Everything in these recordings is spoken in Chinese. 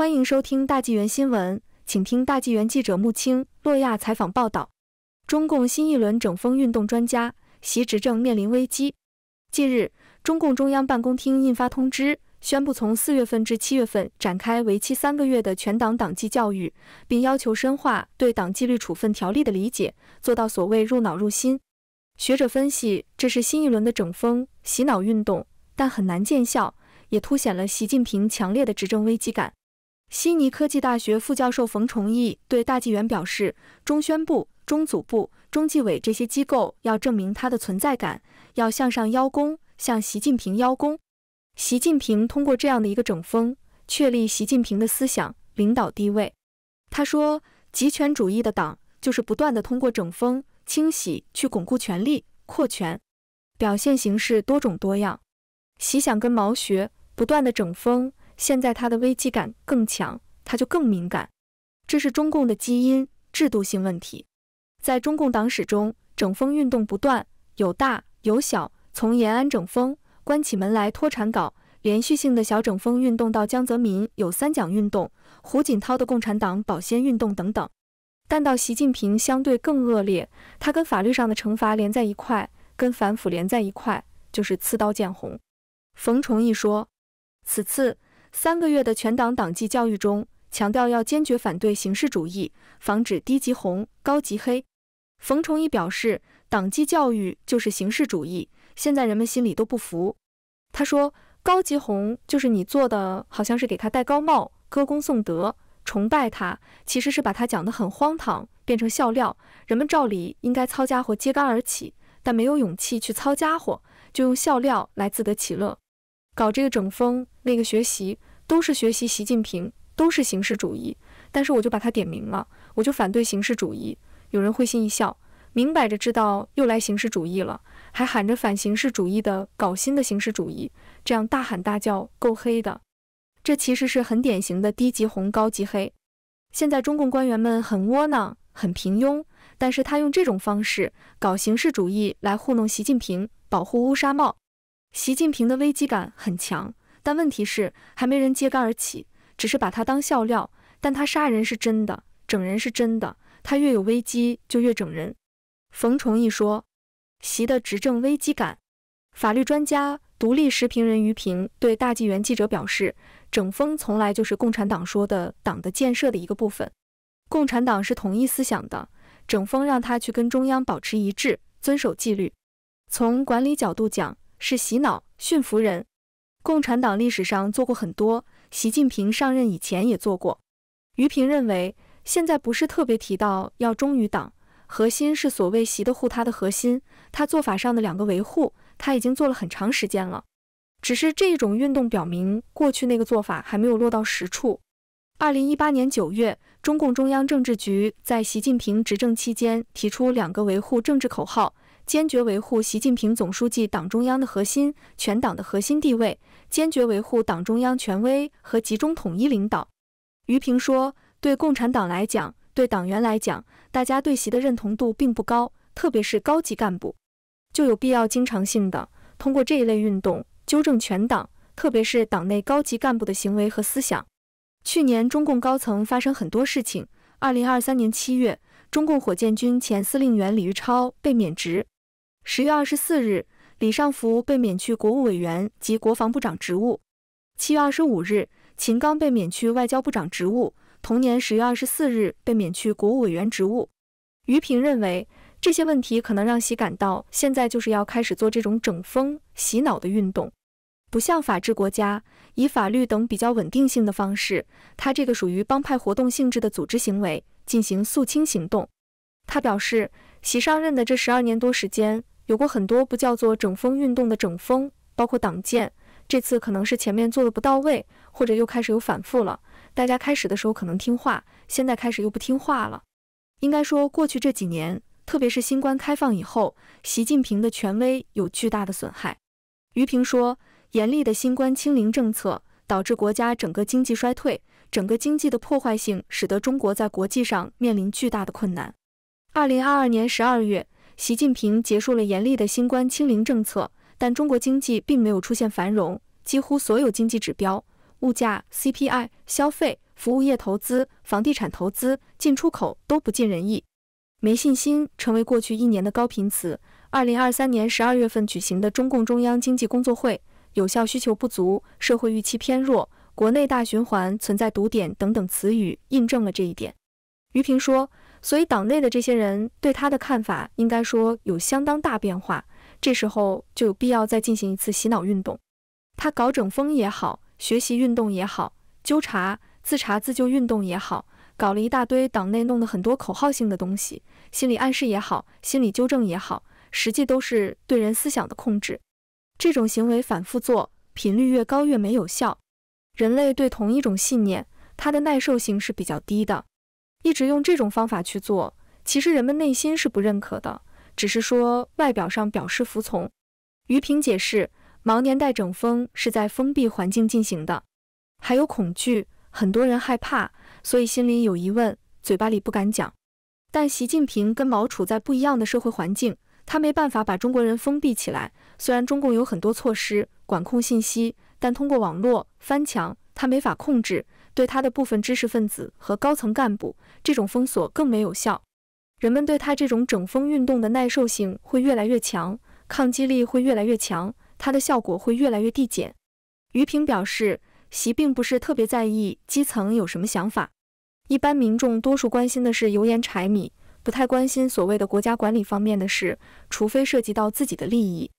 欢迎收听大纪元新闻，请听大纪元记者穆青、洛亚采访报道。中共新一轮整风运动，专家习执政面临危机。近日，中共中央办公厅印发通知，宣布从四月份至七月份展开为期三个月的全党党纪教育，并要求深化对党纪律处分条例的理解，做到所谓入脑入心。学者分析，这是新一轮的整风洗脑运动，但很难见效，也凸显了习近平强烈的执政危机感。悉尼科技大学副教授冯崇义对大纪元表示：“中宣部、中组部、中纪委这些机构要证明它的存在感，要向上邀功，向习近平邀功。习近平通过这样的一个整风，确立习近平的思想领导地位。”他说：“集权主义的党就是不断的通过整风清洗去巩固权力、扩权，表现形式多种多样。习想跟毛学，不断的整风。”现在他的危机感更强，他就更敏感，这是中共的基因，制度性问题。在中共党史中，整风运动不断，有大有小，从延安整风、关起门来脱产搞，连续性的小整风运动，到江泽民有三蒋运动、胡锦涛的共产党保鲜运动等等，但到习近平相对更恶劣，他跟法律上的惩罚连在一块，跟反腐连在一块，就是刺刀见红。冯崇义说，此次。三个月的全党党纪教育中，强调要坚决反对形式主义，防止低级红、高级黑。冯崇义表示，党纪教育就是形式主义，现在人们心里都不服。他说，高级红就是你做的好像是给他戴高帽、歌功颂德、崇拜他，其实是把他讲得很荒唐，变成笑料。人们照理应该操家伙揭竿而起，但没有勇气去操家伙，就用笑料来自得其乐。搞这个整风，那个学习，都是学习习近平，都是形式主义。但是我就把他点名了，我就反对形式主义。有人会心一笑，明摆着知道又来形式主义了，还喊着反形式主义的，搞新的形式主义，这样大喊大叫够黑的。这其实是很典型的低级红，高级黑。现在中共官员们很窝囊，很平庸，但是他用这种方式搞形式主义来糊弄习近平，保护乌纱帽。习近平的危机感很强，但问题是还没人揭竿而起，只是把他当笑料。但他杀人是真的，整人是真的，他越有危机就越整人。冯崇义说，习的执政危机感。法律专家、独立时评人于平对大纪元记者表示，整风从来就是共产党说的党的建设的一个部分。共产党是统一思想的，整风让他去跟中央保持一致，遵守纪律。从管理角度讲。是洗脑、驯服人。共产党历史上做过很多，习近平上任以前也做过。余平认为，现在不是特别提到要忠于党，核心是所谓“习”的护他的核心，他做法上的两个维护，他已经做了很长时间了。只是这种运动表明，过去那个做法还没有落到实处。二零一八年九月，中共中央政治局在习近平执政期间提出“两个维护”政治口号。坚决维护习近平总书记党中央的核心、全党的核心地位，坚决维护党中央权威和集中统一领导。余平说，对共产党来讲，对党员来讲，大家对习的认同度并不高，特别是高级干部，就有必要经常性的通过这一类运动，纠正全党，特别是党内高级干部的行为和思想。去年中共高层发生很多事情，二零二三年七月，中共火箭军前司令员李玉超被免职。十月二十四日，李尚福被免去国务委员及国防部长职务。七月二十五日，秦刚被免去外交部长职务。同年十月二十四日，被免去国务委员职务。于平认为，这些问题可能让习感到，现在就是要开始做这种整风洗脑的运动，不像法治国家以法律等比较稳定性的方式，他这个属于帮派活动性质的组织行为进行肃清行动。他表示，习上任的这十二年多时间。有过很多不叫做整风运动的整风，包括党建。这次可能是前面做的不到位，或者又开始有反复了。大家开始的时候可能听话，现在开始又不听话了。应该说，过去这几年，特别是新冠开放以后，习近平的权威有巨大的损害。于平说，严厉的新冠清零政策导致国家整个经济衰退，整个经济的破坏性使得中国在国际上面临巨大的困难。二零二二年十二月。习近平结束了严厉的新冠清零政策，但中国经济并没有出现繁荣，几乎所有经济指标、物价、CPI、消费、服务业投资、房地产投资、进出口都不尽人意。没信心成为过去一年的高频词。二零二三年十二月份举行的中共中央经济工作会有效需求不足、社会预期偏弱、国内大循环存在堵点等等词语，印证了这一点。于平说。所以，党内的这些人对他的看法，应该说有相当大变化。这时候就有必要再进行一次洗脑运动。他搞整风也好，学习运动也好，纠察自查、自救运动也好，搞了一大堆，党内弄的很多口号性的东西，心理暗示也好，心理纠正也好，实际都是对人思想的控制。这种行为反复做，频率越高越没有效。人类对同一种信念，它的耐受性是比较低的。一直用这种方法去做，其实人们内心是不认可的，只是说外表上表示服从。于平解释，毛年代整风是在封闭环境进行的，还有恐惧，很多人害怕，所以心里有疑问，嘴巴里不敢讲。但习近平跟毛处在不一样的社会环境，他没办法把中国人封闭起来。虽然中共有很多措施管控信息，但通过网络翻墙，他没法控制。对他的部分知识分子和高层干部，这种封锁更没有效。人们对他这种整风运动的耐受性会越来越强，抗击力会越来越强，他的效果会越来越递减。于平表示，习并不是特别在意基层有什么想法，一般民众多数关心的是油盐柴米，不太关心所谓的国家管理方面的事，除非涉及到自己的利益。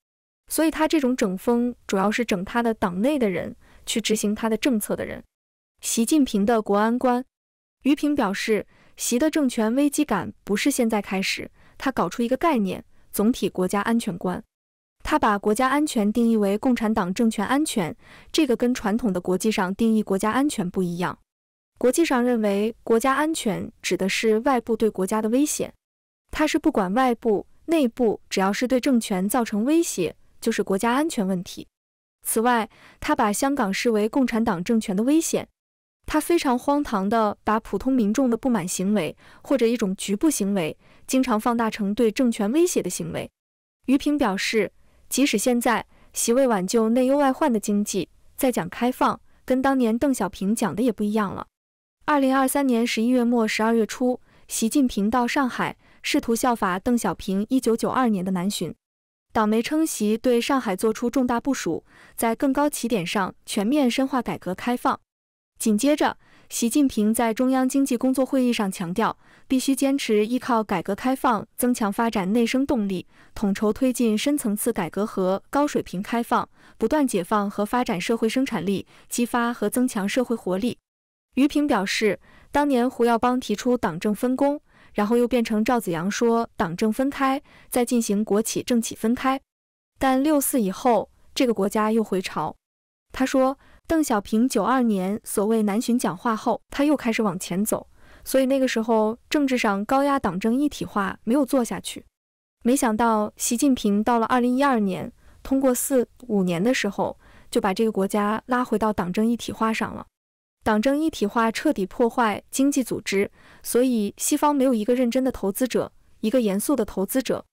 所以他这种整风主要是整他的党内的人，去执行他的政策的人。习近平的国安观，于平表示，习的政权危机感不是现在开始，他搞出一个概念，总体国家安全观，他把国家安全定义为共产党政权安全，这个跟传统的国际上定义国家安全不一样。国际上认为国家安全指的是外部对国家的危险，他是不管外部内部，只要是对政权造成威胁，就是国家安全问题。此外，他把香港视为共产党政权的危险。他非常荒唐地把普通民众的不满行为或者一种局部行为，经常放大成对政权威胁的行为。余平表示，即使现在，习为挽救内忧外患的经济，在讲开放，跟当年邓小平讲的也不一样了。二零二三年十一月末、十二月初，习近平到上海，试图效法邓小平一九九二年的南巡。党媒称，习对上海作出重大部署，在更高起点上全面深化改革开放。紧接着，习近平在中央经济工作会议上强调，必须坚持依靠改革开放增强发展内生动力，统筹推进深层次改革和高水平开放，不断解放和发展社会生产力，激发和增强社会活力。于平表示，当年胡耀邦提出党政分工，然后又变成赵子阳说党政分开，再进行国企政企分开，但六四以后这个国家又回潮。他说。邓小平九二年所谓南巡讲话后，他又开始往前走，所以那个时候政治上高压党政一体化没有做下去。没想到习近平到了二零一二年，通过四五年的时候，就把这个国家拉回到党政一体化上了。党政一体化彻底破坏经济组织，所以西方没有一个认真的投资者，一个严肃的投资者，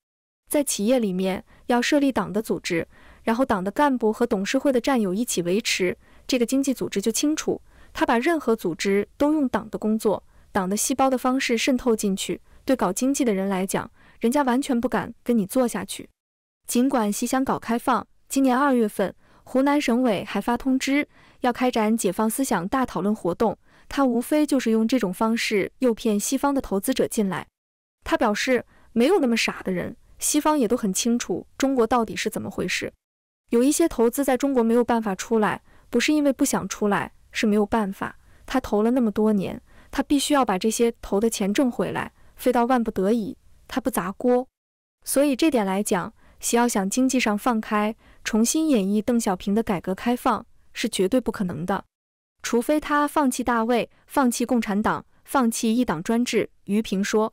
在企业里面要设立党的组织，然后党的干部和董事会的战友一起维持。这个经济组织就清楚，他把任何组织都用党的工作、党的细胞的方式渗透进去。对搞经济的人来讲，人家完全不敢跟你做下去。尽管西乡搞开放，今年二月份，湖南省委还发通知要开展解放思想大讨论活动。他无非就是用这种方式诱骗西方的投资者进来。他表示，没有那么傻的人，西方也都很清楚中国到底是怎么回事。有一些投资在中国没有办法出来。不是因为不想出来，是没有办法。他投了那么多年，他必须要把这些投的钱挣回来。非到万不得已，他不砸锅。所以这点来讲，习要想经济上放开，重新演绎邓小平的改革开放，是绝对不可能的，除非他放弃大位，放弃共产党，放弃一党专制。于平说。